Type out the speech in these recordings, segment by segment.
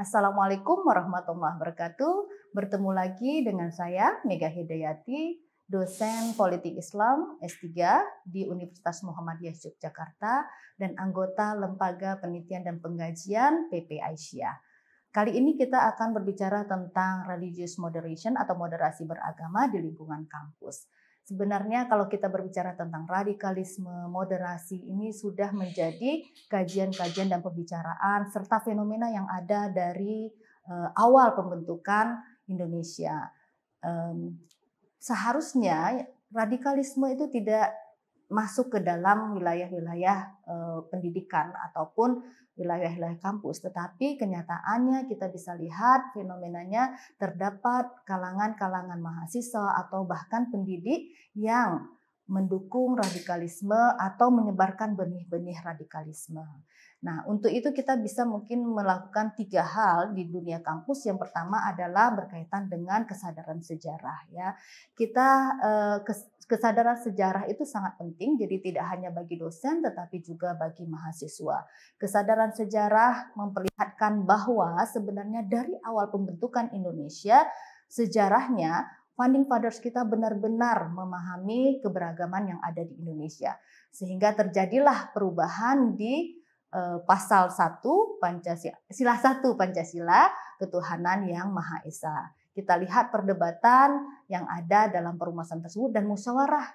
Assalamualaikum warahmatullahi wabarakatuh. Bertemu lagi dengan saya Mega Hidayati, dosen politik Islam S3 di Universitas Muhammadiyah Yogyakarta dan anggota Lembaga Penelitian dan Pengajian PP Aisyah. Kali ini kita akan berbicara tentang religious moderation atau moderasi beragama di lingkungan kampus. Sebenarnya kalau kita berbicara tentang radikalisme, moderasi ini sudah menjadi kajian-kajian dan pembicaraan serta fenomena yang ada dari eh, awal pembentukan Indonesia. Mmm, seharusnya radikalisme itu tidak masuk ke dalam wilayah-wilayah eh, pendidikan ataupun wilayah-wilayah kampus. Tetapi kenyataannya kita bisa lihat fenomenanya terdapat kalangan-kalangan mahasiswa atau bahkan pendidik yang mendukung radikalisme atau menyebarkan benih-benih radikalisme. Nah, untuk itu kita bisa mungkin melakukan tiga hal di dunia kampus. Yang pertama adalah berkaitan dengan kesadaran sejarah ya. Kita eh, kesadaran sejarah itu sangat penting jadi tidak hanya bagi dosen tetapi juga bagi mahasiswa. Kesadaran sejarah memperlihatkan bahwa sebenarnya dari awal pembentukan Indonesia sejarahnya founding fathers kita benar-benar memahami keberagaman yang ada di Indonesia sehingga terjadilah perubahan di Eh, pasal 1 Pancasila, sila 1 Pancasila, ketuhanan yang Maha Esa. Kita lihat perdebatan yang ada dalam perumusan tersebut dan musyawarah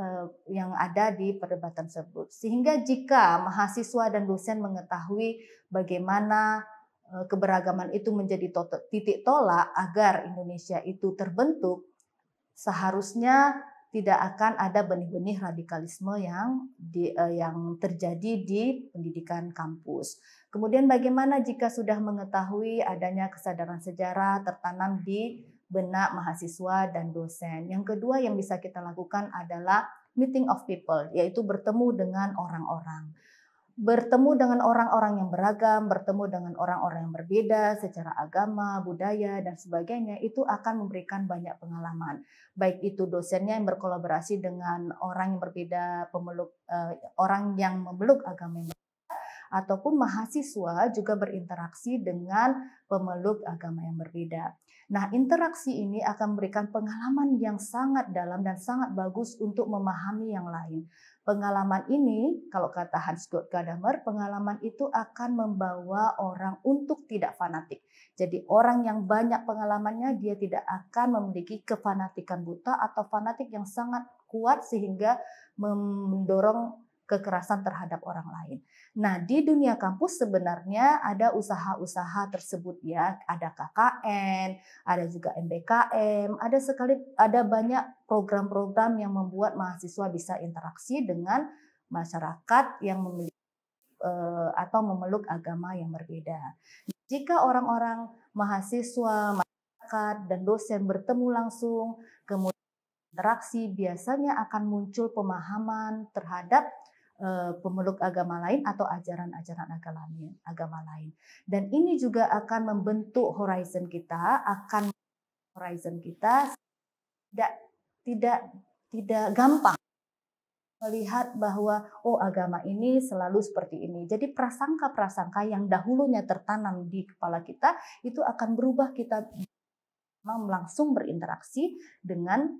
eh, yang ada di perdebatan tersebut. Sehingga jika mahasiswa dan dosen mengetahui bagaimana eh, keberagaman itu menjadi titik tolak agar Indonesia itu terbentuk, seharusnya tidak akan ada benih-benih radikalisme yang di, uh, yang terjadi di pendidikan kampus. Kemudian bagaimana jika sudah mengetahui adanya kesadaran sejarah tertanam di benak mahasiswa dan dosen. Yang kedua yang bisa kita lakukan adalah meeting of people, yaitu bertemu dengan orang-orang bertemu dengan orang-orang yang beragam, bertemu dengan orang-orang yang berbeda secara agama, budaya, dan sebagainya, itu akan memberikan banyak pengalaman. Baik itu dosennya yang berkolaborasi dengan orang yang berbeda, pemeluk eh, orang yang memeluk agama yang berbeda, ataupun mahasiswa juga berinteraksi dengan pemeluk agama yang berbeda. Nah, interaksi ini akan memberikan pengalaman yang sangat dalam dan sangat bagus untuk memahami yang lain. Pengalaman ini, kalau kata Hans Kurt Gadamer, pengalaman itu akan membawa orang untuk tidak fanatik. Jadi orang yang banyak pengalamannya, dia tidak akan memiliki kefanatikan buta atau fanatik yang sangat kuat sehingga mendorong kekerasan terhadap orang lain. Nah, di dunia kampus sebenarnya ada usaha-usaha tersebut ya, ada KKN, ada juga MBKM, ada sekali ada banyak program-program yang membuat mahasiswa bisa interaksi dengan masyarakat yang memiliki eh, atau memeluk agama yang berbeda. Jika orang-orang mahasiswa, masyarakat dan dosen bertemu langsung, kemudian interaksi biasanya akan muncul pemahaman terhadap Eh, pemeluk agama lain atau ajaran-ajaran agama lain, agama lain. Dan ini juga akan membentuk horizon kita, akan horizon kita tidak tidak tidak gampang melihat bahwa oh agama ini selalu seperti ini. Jadi prasangka-prasangka yang dahulunya tertanam di kepala kita itu akan berubah kita memang langsung berinteraksi dengan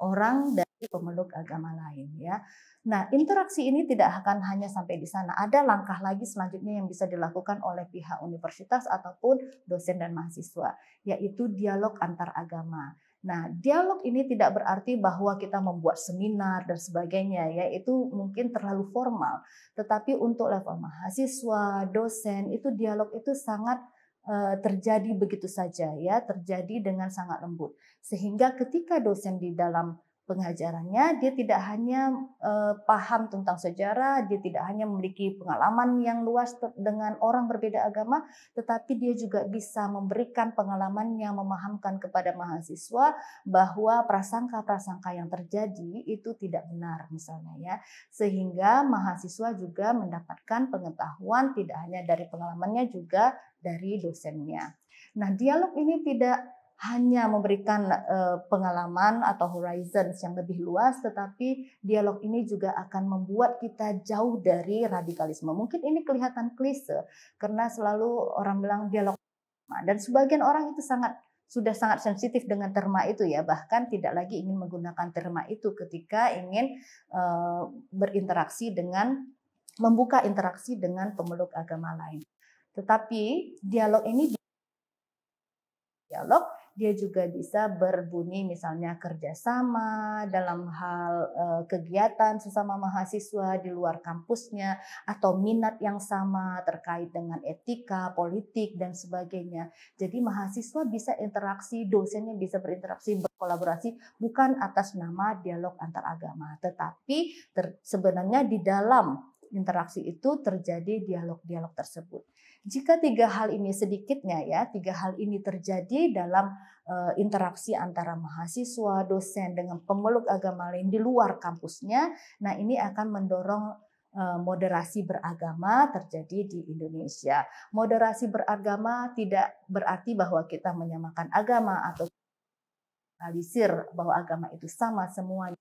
orang dan pemeluk agama lain ya. Nah, interaksi ini tidak akan hanya sampai di sana. Ada langkah lagi selanjutnya yang bisa dilakukan oleh pihak universitas ataupun dosen dan mahasiswa, yaitu dialog antar agama. Nah, dialog ini tidak berarti bahwa kita membuat seminar dan sebagainya, yaitu mungkin terlalu formal, tetapi untuk level mahasiswa, dosen, itu dialog itu sangat eh, terjadi begitu saja ya terjadi dengan sangat lembut sehingga ketika dosen di dalam pengajarannya dia tidak hanya uh, paham tentang sejarah, dia tidak hanya memiliki pengalaman yang luas dengan orang berbeda agama, tetapi dia juga bisa memberikan pengalaman yang memahamkan kepada mahasiswa bahwa prasangka-prasangka yang terjadi itu tidak benar misalnya ya. Sehingga mahasiswa juga mendapatkan pengetahuan tidak hanya dari pengalamannya juga dari dosennya. Nah, dialog ini tidak hanya memberikan uh, pengalaman atau horizons yang lebih luas, tetapi dialog ini juga akan membuat kita jauh dari radikalisme. Mungkin ini kelihatan klise karena selalu orang bilang dialog dan sebagian orang itu sangat sudah sangat sensitif dengan terma itu ya bahkan tidak lagi ingin menggunakan terma itu ketika ingin uh, berinteraksi dengan membuka interaksi dengan pemeluk agama lain. Tetapi dialog ini dialog dia juga bisa berbunyi misalnya kerjasama dalam hal eh, kegiatan sesama mahasiswa di luar kampusnya atau minat yang sama terkait dengan etika, politik dan sebagainya. Jadi mahasiswa bisa interaksi, dosennya bisa berinteraksi, berkolaborasi bukan atas nama dialog antaragama, tetapi sebenarnya di dalam interaksi itu terjadi dialog-dialog tersebut. Jika tiga hal ini sedikitnya ya, tiga hal ini terjadi dalam eh, interaksi antara mahasiswa, dosen dengan pemeluk agama lain di luar kampusnya, nah ini akan mendorong eh, moderasi beragama terjadi di Indonesia. Moderasi beragama tidak berarti bahwa kita menyamakan agama atau realisir bahwa agama itu sama semuanya.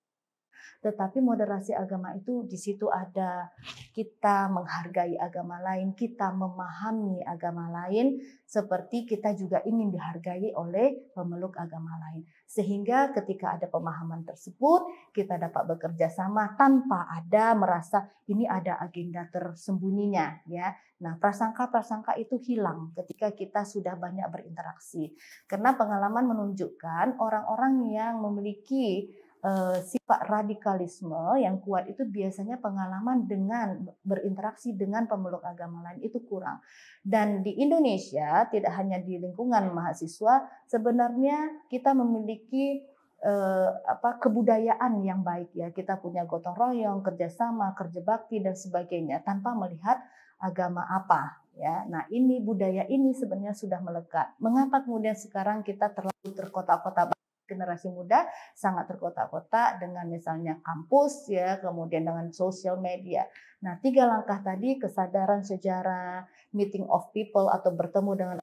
Tetapi moderasi agama itu di situ ada kita menghargai agama lain, kita memahami agama lain, seperti kita juga ingin dihargai oleh pemeluk agama lain. Sehingga ketika ada pemahaman tersebut, kita dapat bekerja sama tanpa ada merasa ini ada agenda tersembunyinya ya. Nah, prasangka-prasangka itu hilang ketika kita sudah banyak berinteraksi. Karena pengalaman menunjukkan orang-orang yang memiliki Eh, sifat radikalisme yang kuat itu biasanya pengalaman dengan berinteraksi dengan pemeluk agama lain itu kurang. Dan di Indonesia tidak hanya di lingkungan mahasiswa, sebenarnya kita memiliki eh, apa kebudayaan yang baik ya kita punya gotong royong kerjasama kerja bakti dan sebagainya tanpa melihat agama apa ya nah ini budaya ini sebenarnya sudah melekat mengapa kemudian sekarang kita terlalu terkotak-kotak generasi muda sangat terkotak-kotak dengan misalnya kampus ya, kemudian dengan sosial media. Nah, tiga langkah tadi kesadaran sejarah, meeting of people atau bertemu dengan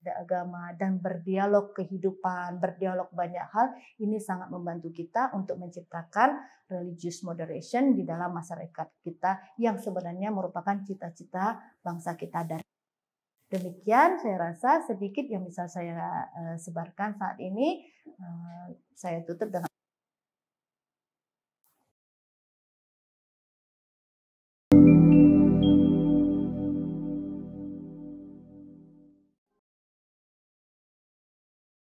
agama dan berdialog kehidupan, berdialog banyak hal ini sangat membantu kita untuk menciptakan religious moderation di dalam masyarakat kita yang sebenarnya merupakan cita-cita bangsa kita dari Demikian saya rasa sedikit yang bisa saya eh, sebarkan saat ini. Eh, saya tutup dengan